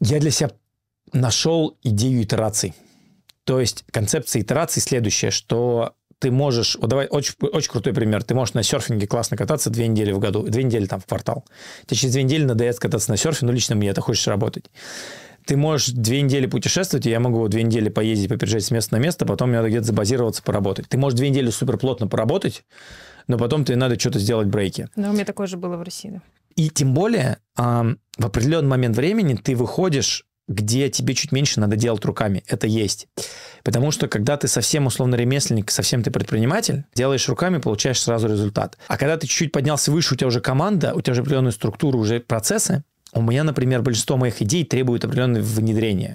Я для себя нашел идею итераций. То есть концепция итераций следующая, что ты можешь, вот давай, очень, очень крутой пример, ты можешь на серфинге классно кататься две недели в году, две недели там в квартал. Тебе через две недели надоест кататься на серфе, ну лично мне это хочешь работать. Ты можешь две недели путешествовать, и я могу две недели поездить, попережать с места на место, потом мне надо где-то забазироваться, поработать. Ты можешь две недели супер плотно поработать, но потом тебе надо что-то сделать брейки. Да, у меня такое же было в России. И тем более э, в определенный момент времени ты выходишь, где тебе чуть меньше надо делать руками. Это есть. Потому что когда ты совсем условно ремесленник, совсем ты предприниматель, делаешь руками, получаешь сразу результат. А когда ты чуть-чуть поднялся выше, у тебя уже команда, у тебя уже определенная структура, уже процессы, у меня, например, большинство моих идей требует определенного внедрения.